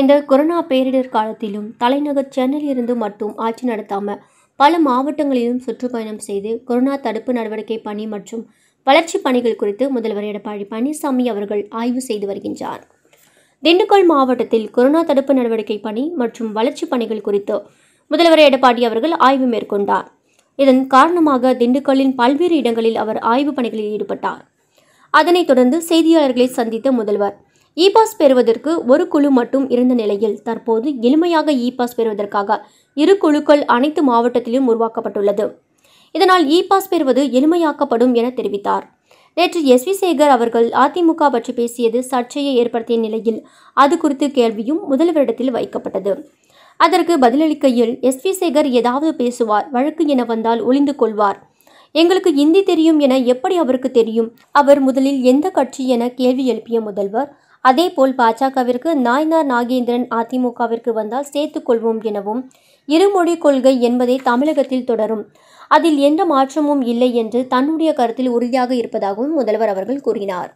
இந்த கொரோனா பேரிடர் காலத்திலும் தலைநகர் சென்னையில் இருந்து மட்டும் ஆட்சி நடத்தாமல் பல மாவட்டங்களிலும் சுற்றுப்பயணம் செய்து கொரோனா தடுப்பு நடவடிக்கை பணி மற்றும் வளர்ச்சிப் பணிகள் குறித்து முதல்வர் எடப்பாடி பழனிசாமி அவர்கள் ஆய்வு செய்து வருகின்றார் திண்டுக்கல் மாவட்டத்தில் கொரோனா தடுப்பு நடவடிக்கை பணி மற்றும் வளர்ச்சிப் பணிகள் குறித்து முதல்வர் எடப்பாடி அவர்கள் ஆய்வு மேற்கொண்டார் இதன் காரணமாக திண்டுக்கல்லின் பல்வேறு இடங்களில் அவர் ஆய்வுப் பணிகளில் ஈடுபட்டார் அதனைத் தொடர்ந்து செய்தியாளர்களை சந்தித்த முதல்வர் இ பாஸ் பெறுவதற்கு ஒரு குழு மட்டும் இருந்த நிலையில் தற்போது எளிமையாக இ பாஸ் பெறுவதற்காக இரு குழுக்கள் அனைத்து மாவட்டத்திலும் உருவாக்கப்பட்டுள்ளது இதனால் இ பாஸ் பெறுவது எளிமையாக்கப்படும் என தெரிவித்தார் நேற்று எஸ் வி சேகர் அவர்கள் அதிமுக பற்றி பேசியது சர்ச்சையை ஏற்படுத்திய நிலையில் அது குறித்து கேள்வியும் முதல்வரிடத்தில் வைக்கப்பட்டது அதற்கு பதிலளிக்கையில் எஸ் வி சேகர் ஏதாவது பேசுவார் வழக்கு என வந்தால் ஒளிந்து கொள்வார் எங்களுக்கு இந்தி தெரியும் என எப்படி அவருக்கு தெரியும் அவர் முதலில் எந்த கட்சி என கேள்வி எழுப்பிய முதல்வர் அதேபோல் பாஜகவிற்கு நாயனார் நாகேந்திரன் அதிமுகவிற்கு வந்தால் சேர்த்துக்கொள்வோம் எனவும் இருமொழி கொள்கை என்பதே தமிழகத்தில் தொடரும் அதில் எந்த மாற்றமும் இல்லை என்று தன்னுடைய கருத்தில் உறுதியாக இருப்பதாகவும் முதல்வர் அவர்கள் கூறினார்